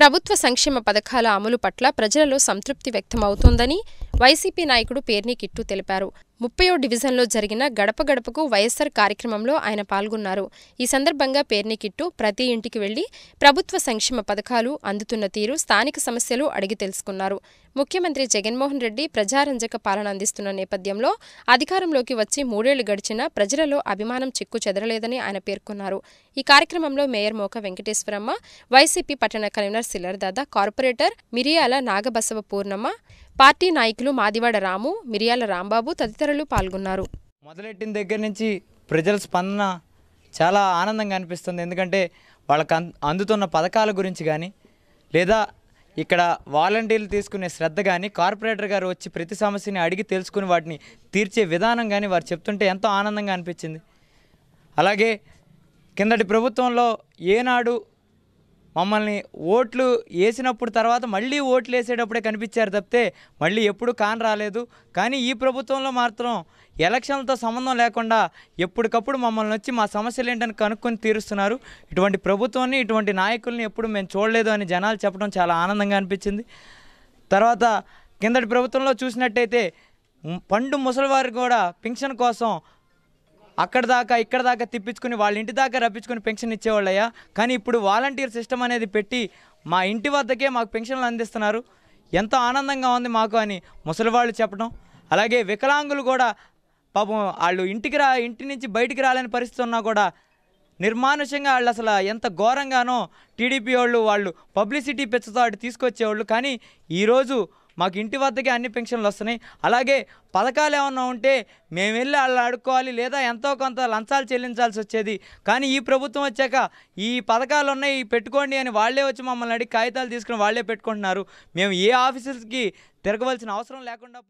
ప్రభుత్వ సంక్షేమ పథకాల అమలు పట్ల ప్రజలలో సంతృప్తి వ్యక్తమవుతోందని వైసీపీ నాయకుడు పేర్ని కిట్టు తెలిపారు ముప్పయో డివిజన్లో జరిగిన గడప గడపకు వైఎస్సార్ కార్యక్రమంలో ఆయన పాల్గొన్నారు ఈ సందర్భంగా పేర్ని కిట్టు ప్రతి ఇంటికి వెళ్లి ప్రభుత్వ సంక్షేమ పథకాలు అందుతున్న తీరు స్థానిక సమస్యలు అడిగి తెలుసుకున్నారు ముఖ్యమంత్రి జగన్మోహన్ రెడ్డి ప్రజారంజక పాలన అందిస్తున్న నేపథ్యంలో అధికారంలోకి వచ్చి మూడేళ్లు గడిచినా ప్రజలలో అభిమానం చిక్కు చెదరలేదని ఆయన పేర్కొన్నారు ఈ కార్యక్రమంలో మేయర్ మోక వెంకటేశ్వరమ్మ వైసీపీ పట్టణ కన్వీనర్ సిల్లర్దాద కార్పొరేటర్ మిరియాల నాగబసవ పూర్ణమ్మ పార్టీ నాయకులు మాదివాడ రాము మిరియాల రాంబాబు తదితర తదితరులు పాల్గొన్నారు మొదలెట్టిన దగ్గర నుంచి ప్రజల స్పందన చాలా ఆనందంగా అనిపిస్తుంది ఎందుకంటే వాళ్ళకు అందుతున్న పథకాల గురించి కానీ లేదా ఇక్కడ వాలంటీర్లు తీసుకునే శ్రద్ధ కానీ కార్పొరేటర్ గారు వచ్చి ప్రతి సమస్యని అడిగి తెలుసుకుని వాటిని తీర్చే విధానం కానీ వారు చెప్తుంటే ఎంతో ఆనందంగా అనిపించింది అలాగే కిందటి ప్రభుత్వంలో ఏనాడు మమ్మల్ని ఓట్లు వేసినప్పుడు తర్వాత మళ్ళీ ఓట్లు వేసేటప్పుడే కనిపించారు తప్పితే మళ్ళీ ఎప్పుడు కాన్ రాలేదు కానీ ఈ ప్రభుత్వంలో మాత్రం ఎలక్షన్లతో సంబంధం లేకుండా ఎప్పటికప్పుడు మమ్మల్ని వచ్చి మా సమస్యలు ఏంటని కనుక్కొని తీరుస్తున్నారు ఇటువంటి ప్రభుత్వాన్ని ఇటువంటి నాయకుల్ని ఎప్పుడు మేము చూడలేదు అని జనాలు చెప్పడం చాలా ఆనందంగా అనిపించింది తర్వాత కిందటి ప్రభుత్వంలో చూసినట్టయితే పండు ముసలివారు కూడా పింఛన్ కోసం అక్కడ దాకా ఇక్కడ దాకా తిప్పించుకుని వాళ్ళ ఇంటి దాకా రప్పించుకుని పెన్షన్ ఇచ్చేవాళ్ళయ్యా కానీ ఇప్పుడు వాలంటీర్ సిస్టమ్ అనేది పెట్టి మా ఇంటి వద్దకే మాకు పెన్షన్లు అందిస్తున్నారు ఎంతో ఆనందంగా ఉంది మాకు అని ముసలివాళ్ళు చెప్పడం అలాగే వికలాంగులు కూడా పాపం వాళ్ళు ఇంటికి రా ఇంటి నుంచి బయటికి రాలేని పరిస్థితి ఉన్నా కూడా నిర్మానుషంగా వాళ్ళు అసలు ఎంత ఘోరంగానో టీడీపీ వాళ్ళు వాళ్ళు పబ్లిసిటీ పెంచుతో అటు తీసుకొచ్చేవాళ్ళు కానీ ఈరోజు మాకు ఇంటి వద్దకే అన్ని పెన్షన్లు వస్తున్నాయి అలాగే పథకాలు ఏమన్నా ఉంటే మేము వెళ్ళి వాళ్ళు అడుక్కోవాలి లేదా ఎంతో కొంత లంచాలు చెల్లించాల్సి వచ్చేది కానీ ఈ ప్రభుత్వం వచ్చాక ఈ పథకాలు ఉన్నాయి పెట్టుకోండి అని వాళ్లే వచ్చి మమ్మల్ని అడిగి కాగితాలు తీసుకుని వాళ్లే పెట్టుకుంటున్నారు మేము ఏ ఆఫీసులకి తిరగవలసిన అవసరం లేకుండా